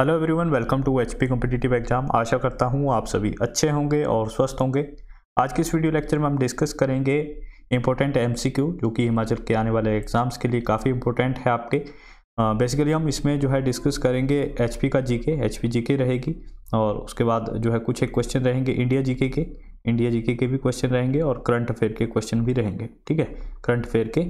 hello everyone welcome to HP competitive exam आशा करता हूँ आप सभी अच्छे होंगे और स्वस्थ होंगे आज के इस वीडियो लेक्चर में हम डिस्कस करेंगे सी एमसीक्यू जो कि हिमाचल के आने वाले एग्जाम्स के लिए काफ़ी इंपॉर्टेंट है आपके बेसिकली हम इसमें जो है डिस्कस करेंगे पी का पी जी जीके रहेगी और उसके बाद जो है कुछ एक क्वेश्चन रहेंगे इंडिया जीके के इंडिया जीके के भी क्वेश्चन रहेंगे और करंट अफेयर के क्वेश्चन भी रहेंगे ठीक है करंट अफेयर के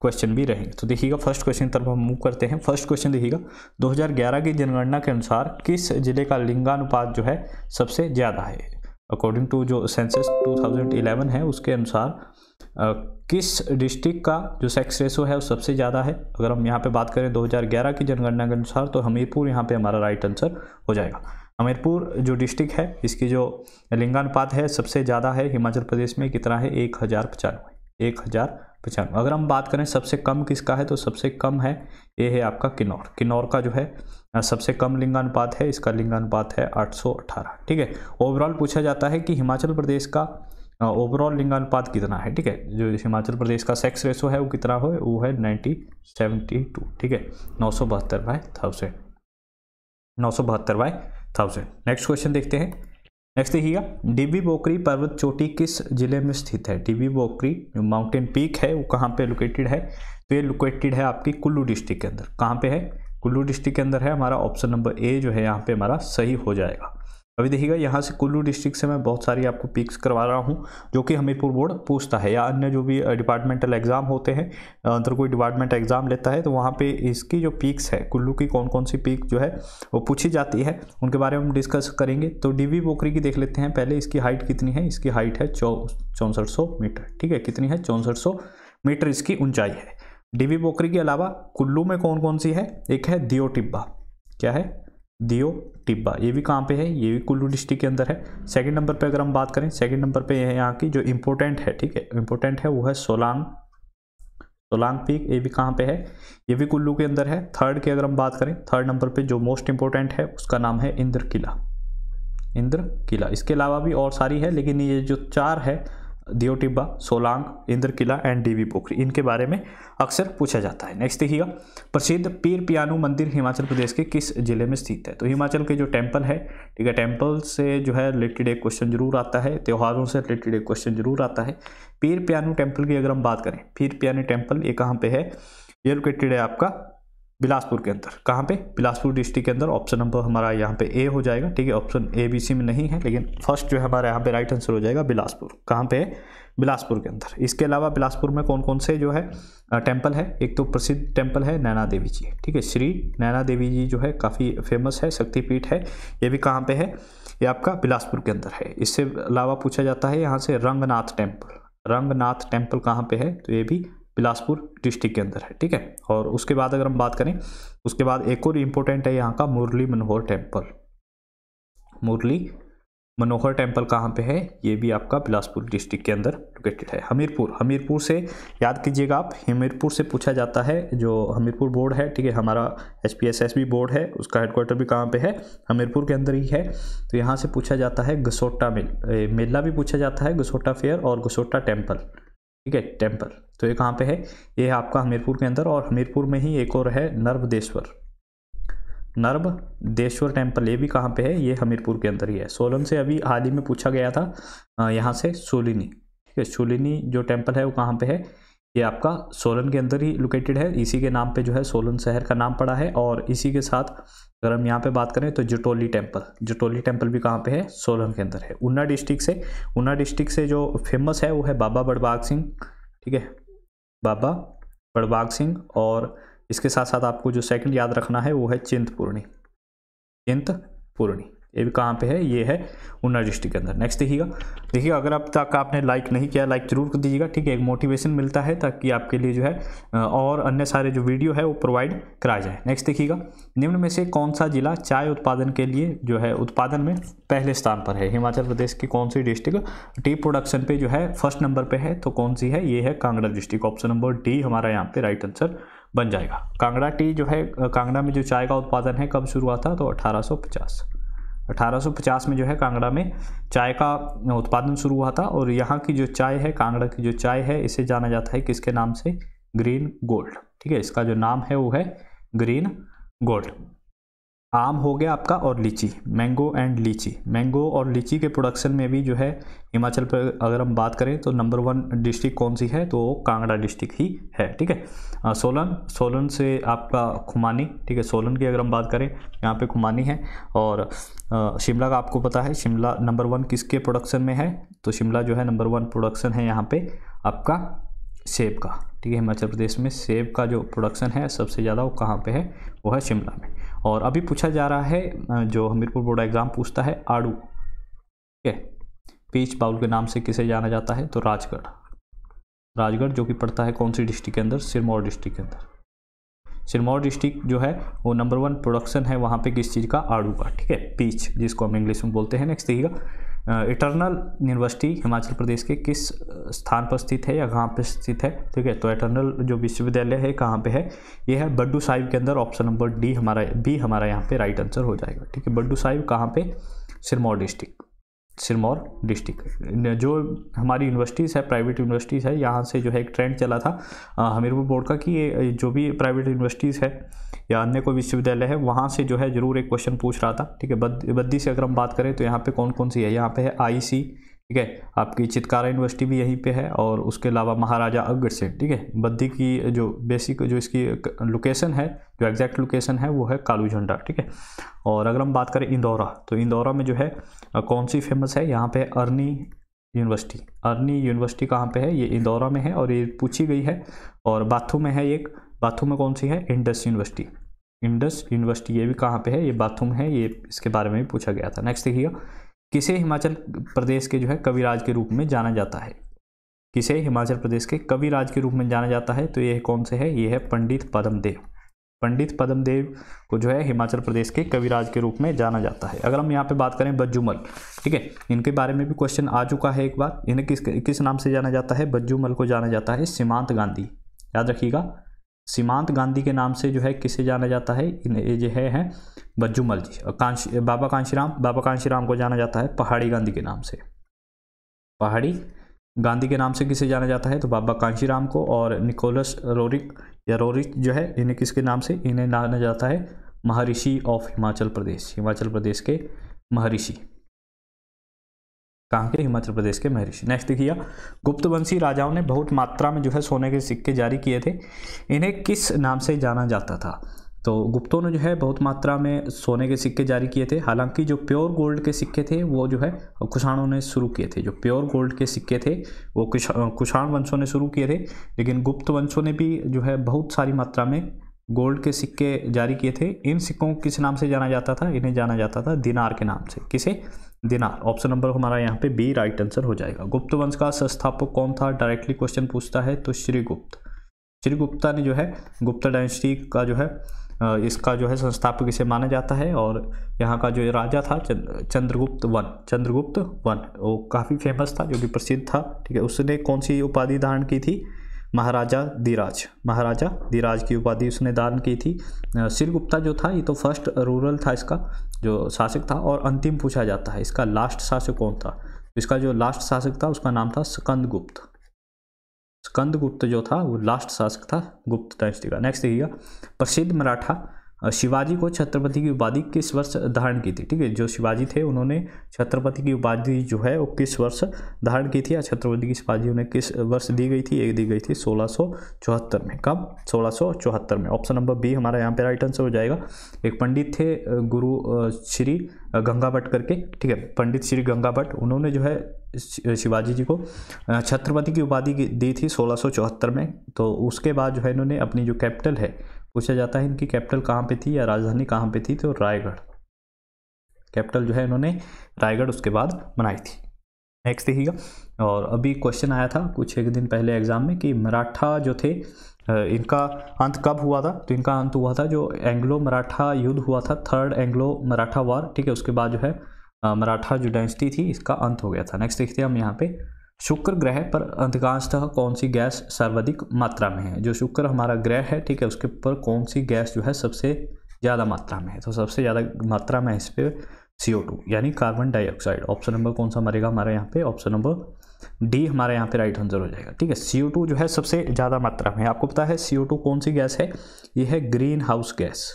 क्वेश्चन भी रहेंगे तो देखिएगा फर्स्ट क्वेश्चन की तरफ हम मूव करते हैं फर्स्ट क्वेश्चन देखिएगा 2011 की जनगणना के अनुसार किस जिले का लिंगानुपात जो है सबसे ज़्यादा है अकॉर्डिंग टू जो सेंसस 2011 है उसके अनुसार आ, किस डिस्ट्रिक्ट का जो सेक्स रेशो है वो सबसे ज़्यादा है अगर हम यहाँ पर बात करें दो की जनगणना के अनुसार तो हमीरपुर यहाँ पर हमारा राइट आंसर हो जाएगा हमीरपुर जो डिस्ट्रिक्ट है इसकी जो लिंगानुपात है सबसे ज़्यादा है हिमाचल प्रदेश में कितना है एक हज़ार पचानवे एक हज़ार पचानवे अगर हम बात करें सबसे कम किसका है तो सबसे कम है ये है आपका किन्नौर किन्नौर का जो है सबसे कम लिंगानुपात है इसका लिंगानुपात है 818 ठीक है ओवरऑल पूछा जाता है कि हिमाचल प्रदेश का ओवरऑल लिंगानुपात कितना है ठीक है जो हिमाचल प्रदेश का सेक्स रेशो है वो कितना हो वो है नाइन्टी सेवेंटी टू ठीक है नौ सौ बहत्तर बाय थाउजेंड नौ सौ बहत्तर बाय थाउजेंड नेक्स्ट क्वेश्चन देखते हैं नेक्स्ट देखिएगा डीबी बोकरी पर्वत चोटी किस जिले में स्थित है डीबी बोकरी जो माउंटेन पीक है वो कहाँ पे लोकेटेड है तो ये लोकेटेड है आपकी कुल्लू डिस्ट्रिक्ट के अंदर कहाँ पे है कुल्लू डिस्ट्रिक्ट के अंदर है हमारा ऑप्शन नंबर ए जो है यहाँ पे हमारा सही हो जाएगा अभी देखिएगा यहाँ से कुल्लू डिस्ट्रिक्ट से मैं बहुत सारी आपको पिक्स करवा रहा हूँ जो कि हमीरपुर बोर्ड पूछता है या अन्य जो भी डिपार्टमेंटल एग्ज़ाम होते हैं अंदर कोई डिपार्टमेंट एग्ज़ाम लेता है तो वहाँ पे इसकी जो पिक्स है कुल्लू की कौन कौन सी पिक जो है वो पूछी जाती है उनके बारे में हम डिस्कस करेंगे तो डी वी बोकरी की देख लेते हैं पहले इसकी हाइट कितनी है इसकी हाइट है चौंसठ मीटर ठीक है कितनी है चौंसठ मीटर इसकी ऊंचाई है डीवी बोकरी के अलावा कुल्लू में कौन कौन सी है एक है दियो टिब्बा क्या है दियो टिब्बा ये भी कहाँ पे है ये भी कुल्लू डिस्ट्रिक्ट के अंदर है सेकंड नंबर पे अगर हम बात करें सेकंड नंबर पे यह यहाँ की जो इम्पोर्टेंट है ठीक है इम्पोर्टेंट है वो है सोलांग सोलांग पीक ये भी कहाँ पे है ये भी कुल्लू के अंदर है थर्ड की अगर हम बात करें थर्ड नंबर पे जो मोस्ट इम्पोर्टेंट है उसका नाम है इंद्र किला इंद्र किला इसके अलावा भी और सारी है लेकिन ये जो चार है दियो टिब्बा सोलांग इंद्र किला एंड डीवी पोखरी इनके बारे में अक्सर पूछा जाता है नेक्स्ट देखिएगा प्रसिद्ध पीर पियानो मंदिर हिमाचल प्रदेश के किस जिले में स्थित है तो हिमाचल के जो टेम्पल है ठीक है टेम्पल से जो है रिलेटेड एक क्वेश्चन जरूर आता है त्यौहारों से रिलेटेड एक क्वेश्चन जरूर आता है पीर पियानो टेम्पल की अगर हम बात करें पीर पियानो टेम्पल ये कहाँ पर है ये लोकेटेड है आपका बिलासपुर के अंदर कहाँ पे बिलासपुर डिस्ट्रिक्ट के अंदर ऑप्शन नंबर हमारा यहाँ पे ए हो जाएगा ठीक है ऑप्शन ए बी सी में नहीं है लेकिन फर्स्ट जो है हमारा यहाँ पे राइट आंसर हो जाएगा बिलासपुर कहाँ पे बिलासपुर के अंदर इसके अलावा बिलासपुर में कौन कौन से जो है टेम्पल है एक तो प्रसिद्ध टेम्पल है नैना देवी जी ठीक है श्री नैना देवी जी जो है काफ़ी फेमस है शक्तिपीठ है ये भी कहाँ पर है ये आपका बिलासपुर के अंदर है इससे अलावा पूछा जाता है यहाँ से रंगनाथ टेम्पल रंगनाथ टेम्पल कहाँ पर है तो ये भी बिलासपुर डिस्ट्रिक्ट के अंदर है ठीक है और उसके बाद अगर हम बात करें उसके बाद एक और इम्पोर्टेंट है यहाँ का मुरली मनोहर टेम्पल मुरली मनोहर टेम्पल कहाँ पे है ये भी आपका बिलासपुर डिस्ट्रिक्ट के अंदर लोकेटेड है हमीरपुर हमीरपुर से याद कीजिएगा आप हमीरपुर से पूछा जाता है जो हमीरपुर बोर्ड है ठीक है हमारा H P S S board है उसका हेडक्वार्टर भी कहाँ पे है हमीरपुर के अंदर ही है तो यहाँ से पूछा जाता है घसोटा मेल मेला भी पूछा जाता है घसोटा फेयर और घसोटा टेम्पल ठीक है टेम्पल तो ये कहाँ पे है ये है आपका हमीरपुर के अंदर और हमीरपुर में ही एक और है नर्वदेश्वर नर्ब देश्वर टेम्पल ये भी कहाँ पे है ये हमीरपुर के अंदर ही है सोलन से अभी हाल ही में पूछा गया था यहाँ से सोलिनी ठीक है सोलिनी जो टेम्पल है वो कहाँ पे है ये आपका सोलन के अंदर ही लोकेटेड है इसी के नाम पे जो है सोलन शहर का नाम पड़ा है और इसी के साथ अगर हम यहाँ पे बात करें तो जटोली टेम्पल जटोली टेम्पल भी कहाँ पे है सोलन के अंदर है ऊना डिस्ट्रिक्ट से ऊना डिस्ट्रिक्ट से जो फेमस है वो है बाबा बड़बाग सिंह ठीक है बाबा बड़बाग सिंह और इसके साथ साथ आपको जो सेकेंड याद रखना है वो है चिंतपूर्णी चिंतपूर्णी ये भी कहाँ पे है ये है ऊना डिस्ट्रिक्ट के अंदर नेक्स्ट देखिएगा देखिएगा अगर अब तक आपने लाइक नहीं किया लाइक जरूर कर दीजिएगा ठीक है एक मोटिवेशन मिलता है ताकि आपके लिए जो है और अन्य सारे जो वीडियो है वो प्रोवाइड कराए जाए नेक्स्ट देखिएगा निम्न में से कौन सा जिला चाय उत्पादन के लिए जो है उत्पादन में पहले स्थान पर है हिमाचल प्रदेश की कौन सी डिस्ट्रिक्ट टी प्रोडक्शन पर जो है फर्स्ट नंबर पर है तो कौन सी है ये है Kangra district option number D हमारा यहाँ पर राइट आंसर बन जाएगा कांगड़ा टी जो है कांगड़ा में जो चाय का उत्पादन है कब शुरू हुआ था तो अठारह 1850 में जो है कांगड़ा में चाय का उत्पादन शुरू हुआ था और यहाँ की जो चाय है कांगड़ा की जो चाय है इसे जाना जाता है किसके नाम से ग्रीन गोल्ड ठीक है इसका जो नाम है वो है ग्रीन गोल्ड आम हो गया आपका और लीची मैंगो एंड लीची मैंगो और लीची के प्रोडक्शन में भी जो है हिमाचल पर अगर हम बात करें तो नंबर वन डिस्ट्रिक्ट कौन सी है तो वो कांगड़ा डिस्ट्रिक्ट ही है ठीक है सोलन सोलन से आपका खुमानी ठीक है सोलन की अगर हम बात करें यहाँ पे खुमानी है और शिमला का आपको पता है शिमला नंबर वन किसके प्रोडक्शन में है तो शिमला जो है नंबर वन प्रोडक्शन है यहाँ पर आपका सेब का ठीक है हिमाचल प्रदेश में सेब का जो प्रोडक्शन है सबसे ज़्यादा वो कहाँ पर है वो है शिमला में और अभी पूछा जा रहा है जो हमीरपुर बोर्ड एग्ज़ाम पूछता है आड़ू ठीक है पीच बाउल के नाम से किसे जाना जाता है तो राजगढ़ राजगढ़ जो कि पड़ता है कौन सी डिस्ट्रिक्ट के अंदर सिरमौर डिस्ट्रिक्ट के अंदर सिरमौर डिस्ट्रिक्ट जो है वो नंबर वन प्रोडक्शन है वहाँ पे किस चीज़ का आड़ू का ठीक है पीच जिसको हम इंग्लिश में बोलते हैं नेक्स्ट देखिएगा इटरनल यूनिवर्सिटी हिमाचल प्रदेश के किस स्थान पर स्थित है या कहाँ पर स्थित है ठीक है तो इटरनल जो विश्वविद्यालय है कहाँ पे है ये है बड्डू साहिब के अंदर ऑप्शन नंबर डी हमारा बी हमारा यहाँ पे राइट आंसर हो जाएगा ठीक है बड्डू साहिब कहाँ पे सिरमौर डिस्ट्रिक्ट सिरमौर डिस्ट्रिक्ट जो हमारी यूनिवर्सिटीज़ है प्राइवेट यूनिवर्सिटीज़ है यहाँ से जो है एक ट्रेंड चला था हमीरपुर बोर्ड का कि ये जो भी प्राइवेट यूनिवर्सिटीज़ है या अन्य कोई विश्वविद्यालय है वहाँ से जो है ज़रूर एक क्वेश्चन पूछ रहा था ठीक है बद्दी से अगर हम बात करें तो यहाँ पे कौन कौन सी है यहाँ पे है आई सी ठीक है आपकी चितकारा यूनिवर्सिटी भी यहीं पे है और उसके अलावा महाराजा अग्र से ठीक है बद्दी की जो बेसिक जो इसकी लोकेशन है जो एग्जैक्ट लोकेशन है वो है कालू झंडा ठीक है और अगर हम बात करें इंदौरा तो इंदौरा में जो है कौन सी फेमस है यहाँ पर अर्नी यूनिवर्सिटी अर्नी यूनिवर्सिटी कहाँ पर है ये इंदौरा में है और ये पूछी गई है और बाथू में है एक बाथू में कौन सी है इंडस यूनिवर्सिटी इंडस यूनिवर्सिटी ये भी कहाँ पे है ये बाथरूम है ये इसके बारे में भी पूछा गया था नेक्स्ट देखिएगा किसे हिमाचल प्रदेश के जो है कविराज के रूप में जाना जाता है किसे हिमाचल प्रदेश के कविराज के रूप में जाना जाता है तो यह कौन से है यह है पंडित पदमदेव पंडित पदमदेव को जो है हिमाचल प्रदेश के कविराज के रूप में जाना जाता है अगर हम यहाँ पे बात करें बज्जूमल ठीक है इनके बारे में भी क्वेश्चन आ चुका है एक बार इन्हें किस किस नाम से जाना जाता है बज्जूमल को जाना जाता है सीमांत गांधी याद रखिएगा सीमांत गांधी के नाम से जो है किसे जाना जाता है जो है है बज्जूमल जी कांश बाबा कांशीराम बाबा कांशीराम को जाना जाता है पहाड़ी गांधी के नाम से पहाड़ी गांधी के नाम से किसे जाना जाता है तो बाबा कांशीराम को और निकोलस रोरिक या रोरिक जो है इन्हें किसके नाम से इन्हें जाना जाता है महर्षि ऑफ हिमाचल प्रदेश हिमाचल प्रदेश के महर्षि कहाँ के हिमाचल प्रदेश के महर्षि नेक्स्ट देखिए गुप्तवंशी राजाओं ने बहुत मात्रा में जो है सोने के सिक्के जारी किए थे इन्हें किस नाम से जाना जाता था तो गुप्तों ने जो है बहुत मात्रा में सोने के सिक्के जारी किए थे हालांकि जो प्योर गोल्ड के सिक्के थे वो जो है कुषाणों ने शुरू किए थे जो प्योर गोल्ड के सिक्के थे वो कुषाण वंशों ने शुरू किए थे लेकिन गुप्त वंशों ने भी जो है बहुत सारी मात्रा में गोल्ड के सिक्के जारी किए थे इन सिक्कों को किस नाम से जाना जाता था इन्हें जाना जाता था दिनार के नाम से किसे दिनार ऑप्शन नंबर हमारा यहाँ पे बी राइट आंसर हो जाएगा गुप्त वंश का संस्थापक कौन था डायरेक्टली क्वेश्चन पूछता है तो श्रीगुप्त श्रीगुप्ता ने जो है गुप्ता डायनेस्टी का जो है इसका जो है संस्थापक इसे माना जाता है और यहाँ का जो राजा था चंद्रगुप्त वन चंद्रगुप्त वन वो काफ़ी फेमस था जो कि प्रसिद्ध था ठीक है उसने कौन सी उपाधि धारण की थी महाराजा धीराज महाराजा धीराज की उपाधि उसने दान की थी सिर गुप्ता जो था ये तो फर्स्ट रूरल था इसका जो शासक था और अंतिम पूछा जाता है इसका लास्ट शासक कौन था इसका जो लास्ट शासक था उसका नाम था स्कंद गुप्त स्कंद गुप्त जो था वो लास्ट शासक था गुप्त टाइम्स का नेक्स्ट देखिएगा प्रसिद्ध मराठा शिवाजी को छत्रपति की उपाधि किस वर्ष धारण की थी ठीक है जो शिवाजी थे उन्होंने छत्रपति की उपाधि जो है वो किस वर्ष धारण की थी या छत्रपति की उपाधि उन्हें किस वर्ष दी गई थी एक दी गई थी सोलह में कब सोलह में ऑप्शन नंबर बी हमारा यहाँ पे राइट आंसर हो जाएगा एक पंडित थे गुरु श्री गंगा भट्ट करके ठीक है पंडित श्री गंगा भट्ट उन्होंने जो है शिवाजी जी को छत्रपति की उपाधि दी थी सोलह में तो उसके बाद जो है इन्होंने अपनी जो कैपिटल है पूछा जाता है इनकी कैपिटल कहाँ पे थी या राजधानी कहाँ पे थी तो रायगढ़ कैपिटल जो है इन्होंने रायगढ़ उसके बाद बनाई थी नेक्स्ट देखिएगा और अभी क्वेश्चन आया था कुछ एक दिन पहले एग्जाम में कि मराठा जो थे इनका अंत कब हुआ था तो इनका अंत हुआ था जो एंग्लो मराठा युद्ध हुआ था थर्ड एंग्लो मराठा वार ठीक है उसके बाद जो है मराठा जो डायनेस्टी थी इसका अंत हो गया था नेक्स्ट देखते हैं हम यहाँ पे शुक्र ग्रह पर अधिकांशतः कौन सी गैस सर्वाधिक मात्रा में है जो शुक्र हमारा ग्रह है ठीक है उसके ऊपर कौन सी गैस जो है सबसे ज़्यादा मात्रा में है तो सबसे ज़्यादा मात्रा में है इस पर सी टू यानी कार्बन डाइऑक्साइड ऑप्शन नंबर कौन सा मरेगा हमारे यहाँ पे ऑप्शन नंबर डी हमारे यहाँ पे राइट आंसर हो जाएगा ठीक है सी ओ टू जो है सबसे ज़्यादा मात्रा में है आपको पता है सी टू कौन सी गैस है ये है greenhouse gas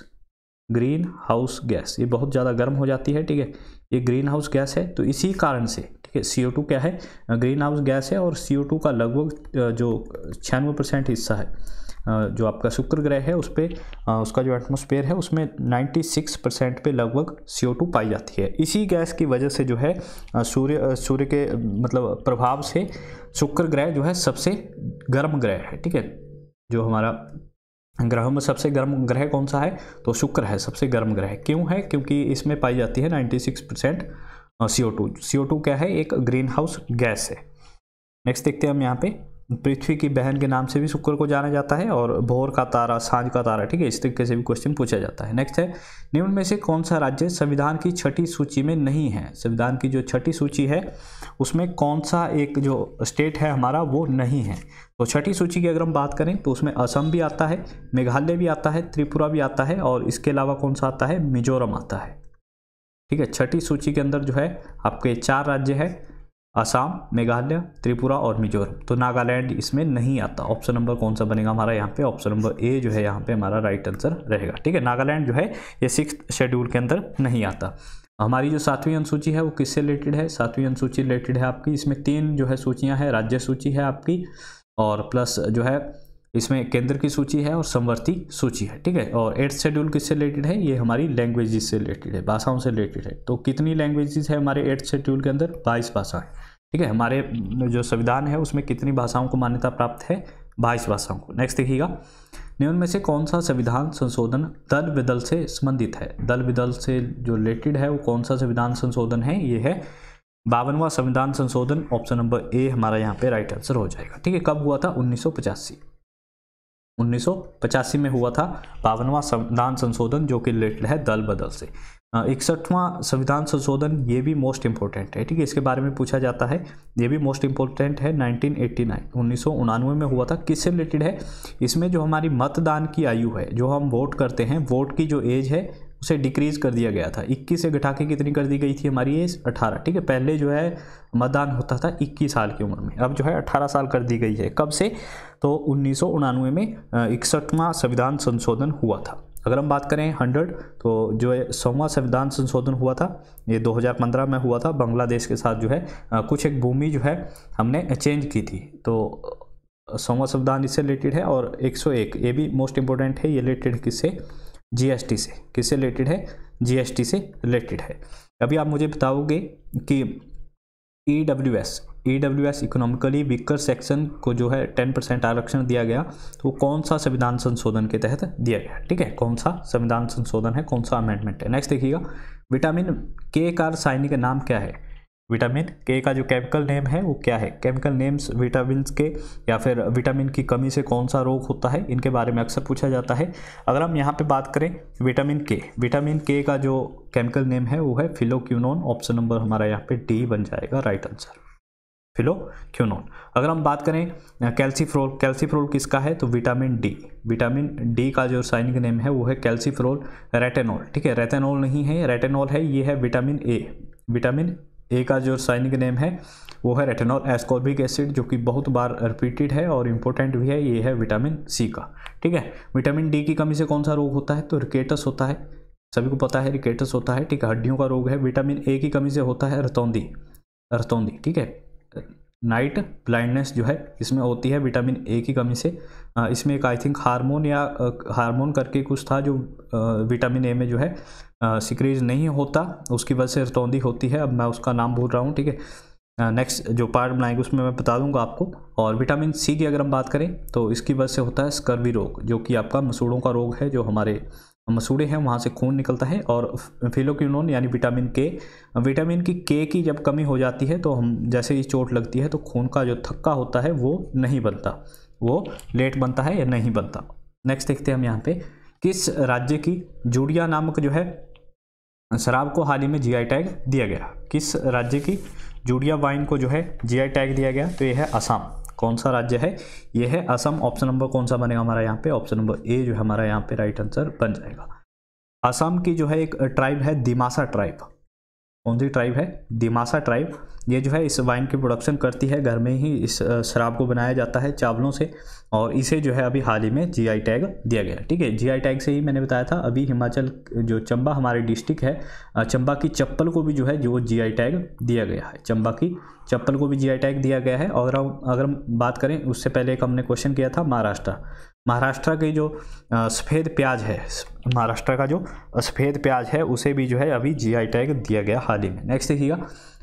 greenhouse gas ये बहुत ज़्यादा गर्म हो जाती है ठीक है ये ग्रीन हाउस गैस है तो इसी कारण से ठीक है सी क्या है ग्रीन हाउस गैस है और सी का लगभग जो छियानवे परसेंट हिस्सा है जो आपका शुक्र ग्रह है उस पर उसका जो एटमोसफेयर है उसमें 96 परसेंट पे लगभग सी पाई जाती है इसी गैस की वजह से जो है सूर्य सूर्य के मतलब प्रभाव से शुक्र ग्रह जो है सबसे गर्म ग्रह है ठीक है जो हमारा ग्रह में सबसे गर्म ग्रह कौन सा है तो शुक्र है सबसे गर्म ग्रह क्यों है क्योंकि इसमें पाई जाती है 96 percent C O two C O two क्या है एक ग्रीन हाउस गैस है नेक्स्ट देखते हैं हम यहाँ पे पृथ्वी की बहन के नाम से भी शुक्र को जाना जाता है और भोर का तारा सांझ का तारा ठीक है इस तरीके से भी क्वेश्चन पूछा जाता है नेक्स्ट है निम्न में से कौन सा राज्य संविधान की छठी सूची में नहीं है संविधान की जो छठी सूची है उसमें कौन सा एक जो स्टेट है हमारा वो नहीं है और तो छठी सूची की अगर हम बात करें तो उसमें असम भी आता है मेघालय भी आता है त्रिपुरा भी आता है और इसके अलावा कौन सा आता है मिजोरम आता है ठीक है छठी सूची के अंदर जो है आपके चार राज्य है असम मेघालय त्रिपुरा और मिजोरम तो नागालैंड इसमें नहीं आता ऑप्शन नंबर कौन सा बनेगा हमारा यहाँ पे ऑप्शन नंबर ए जो है यहाँ पे हमारा राइट आंसर रहेगा ठीक है नागालैंड जो है ये सिक्स शेड्यूल के अंदर नहीं आता हमारी जो सातवीं अनुसूची है वो किससे रिलेटेड है सातवीं अनुसूची रिलेटेड है आपकी इसमें तीन जो है सूचियाँ हैं राज्य सूची है आपकी और प्लस जो है इसमें केंद्र की सूची है और समवर्ती सूची है ठीक है और एट्थ शेड्यूल किससे रिलेटेड है ये हमारी लैंग्वेजेस से रिलेटेड है भाषाओं से रिलेटेड है तो कितनी लैंग्वेजेस है हमारे एट्थ शेड्यूल के अंदर बाईस है ठीक है हमारे जो संविधान है उसमें कितनी भाषाओं को मान्यता प्राप्त है बाईस भाषाओं को नेक्स्ट देखिएगा निम्न में से कौन सा संविधान संशोधन दल विदल से संबंधित है दल विदल से जो रिलेटेड है वो कौन सा संविधान संशोधन है ये है बावनवा संविधान संशोधन ऑप्शन नंबर ए हमारा यहाँ पे राइट आंसर हो जाएगा ठीक है कब हुआ था उन्नीस उन्नीस में हुआ था बावनवा संविधान संशोधन जो कि रिलेटेड है दल बदल से इकसठवां संविधान संशोधन ये भी मोस्ट इंपॉर्टेंट है ठीक है इसके बारे में पूछा जाता है ये भी मोस्ट इंपॉर्टेंट है 1989 उन्नीस में हुआ था किससे रिलेटेड है इसमें जो हमारी मतदान की आयु है जो हम वोट करते हैं वोट की जो एज है उसे डिक्रीज़ कर दिया गया था 21 से घटा के कितनी कर दी गई थी हमारी एज़ 18 ठीक है पहले जो है मतदान होता था 21 साल की उम्र में अब जो है 18 साल कर दी गई है कब से तो उन्नीस में इकसठवां संविधान संशोधन हुआ था अगर हम बात करें हंड्रेड तो जो है सौवा संविधान संशोधन हुआ था ये 2015 में हुआ था बांग्लादेश के साथ जो है कुछ एक भूमि जो है हमने चेंज की थी तो सौवा संविधान इससे रिलेटेड है और 101 ये भी मोस्ट इम्पोर्टेंट है ये रिलेटेड किससे जीएसटी से किससे रिलेटेड है जीएसटी से रिलेटेड है अभी आप मुझे बताओगे कि E W S E W S economically weaker section को जो है टेन परसेंट आरक्षण दिया गया तो वो कौन सा संविधान संशोधन के तहत दिया गया ठीक है कौन सा संविधान संशोधन है कौन सा अमेंडमेंट है नेक्स्ट देखिएगा विटामिन के का रासायनिक नाम क्या है विटामिन के का जो केमिकल नेम है वो क्या है केमिकल नेम्स विटामिन के या फिर विटामिन की कमी से कौन सा रोग होता है इनके बारे में अक्सर पूछा जाता है अगर हम यहाँ पे बात करें विटामिन के विटामिन के का जो केमिकल नेम है वो है फिलोक्यूनोन ऑप्शन नंबर हमारा यहाँ पे डी बन जाएगा राइट आंसर फिलो क्यूनोन अगर हम बात करें कैल्सीफ्रोल कैल्सीफ्रोल किसका है तो विटामिन डी विटामिन डी का जो साइनिक नेम है वो है कैल्सीफ्रोल रेटेनॉल ठीक है रेटेनॉल नहीं है रेटेनॉल है ये है विटामिन ए विटामिन ए का जो साइनिक नेम है वो है रेटेनॉल एस्कॉर्बिक एसिड जो कि बहुत बार रिपीटेड है और इम्पोर्टेंट भी है ये है विटामिन सी का ठीक है विटामिन डी की कमी से कौन सा रोग होता है तो रिकेटस होता है सभी को पता है रिकेटस होता है ठीक है हड्डियों का रोग है विटामिन ए की कमी से होता है रतौंदी रतौंदी ठीक है नाइट ब्लाइंडनेस जो है इसमें होती है विटामिन ए की कमी से इसमें एक आई थिंक हार्मोन या हार्मोन करके कुछ था जो विटामिन ए में जो है सिक्रीज नहीं होता उसकी वजह से रतौंदी होती है अब मैं उसका नाम भूल रहा हूँ ठीक है नेक्स्ट जो पार्ट बनाएंगे उसमें मैं बता दूंगा आपको और विटामिन सी की अगर हम बात करें तो इसकी वजह से होता है स्कर्वी रोग जो कि आपका मसूड़ों का रोग है जो हमारे मसूड़े हैं वहाँ से खून निकलता है और फिलोक्यूनोन यानी विटामिन के विटामिन की के की जब कमी हो जाती है तो हम जैसे ही चोट लगती है तो खून का जो थक्का होता है वो नहीं बनता वो लेट बनता है या नहीं बनता नेक्स्ट देखते हैं हम यहाँ पे किस राज्य की जूड़िया नामक जो है शराब को हाल ही में जी टैग दिया गया किस राज्य की जूड़िया वाइन को जो है जी टैग दिया गया तो ये है असम कौन सा राज्य है यह है असम ऑप्शन नंबर कौन सा बनेगा हमारा यहाँ पे ऑप्शन नंबर ए जो है हमारा यहाँ पे राइट आंसर बन जाएगा असम की जो है एक ट्राइब है दिमासा ट्राइब कौन सी ट्राइब है दिमासा ट्राइब ये जो है इस वाइन की प्रोडक्शन करती है घर में ही इस शराब को बनाया जाता है चावलों से और इसे जो है अभी हाल ही में जीआई टैग दिया गया ठीक है जीआई टैग से ही मैंने बताया था अभी हिमाचल जो चंबा हमारे डिस्ट्रिक्ट है चंबा की चप्पल को भी जो है जो जी टैग दिया गया है चंबा की चप्पल को भी जी टैग दिया गया है और अगर हम बात करें उससे पहले एक हमने क्वेश्चन किया था महाराष्ट्र महाराष्ट्र की जो सफ़ेद प्याज है महाराष्ट्र का जो सफ़ेद प्याज है उसे भी जो है अभी जी टैग दिया गया हाल ही में नेक्स्ट देखिएगा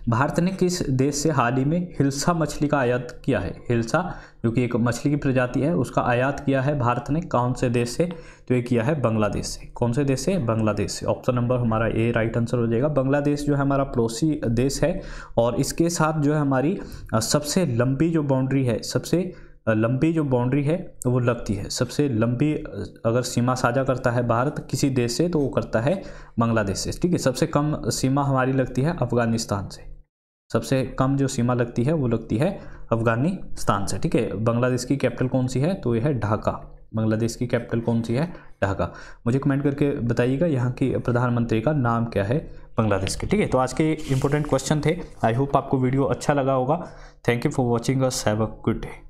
भारत ने किस देश से हाल ही में हिल्सा मछली का आयात किया है हिल्सा जो कि एक मछली की प्रजाति है उसका आयात किया है भारत ने कौन से देश से तो ये किया है बांग्लादेश से कौन से देश से बांग्लादेश से ऑप्शन नंबर हमारा ए राइट आंसर हो जाएगा बांग्लादेश जो है हमारा पड़ोसी देश है और इसके साथ जो है हमारी सबसे लंबी जो बाउंड्री है सबसे लंबी जो बाउंड्री है तो वो लगती है सबसे लंबी अगर सीमा साझा करता है भारत किसी देश से तो वो करता है बांग्लादेश से ठीक है सबसे कम सीमा हमारी लगती है अफगानिस्तान से सबसे कम जो सीमा लगती है वो लगती है अफगानिस्तान से ठीक है बांग्लादेश की कैपिटल कौन सी है तो ये है ढाका बांग्लादेश की कैपिटल कौन सी है ढाका मुझे कमेंट करके बताइएगा यहाँ की प्रधानमंत्री का नाम क्या है बांग्लादेश के ठीक है तो आज के इंपॉर्टेंट क्वेश्चन थे आई होप आपको वीडियो अच्छा लगा होगा thank you for watching us have a good day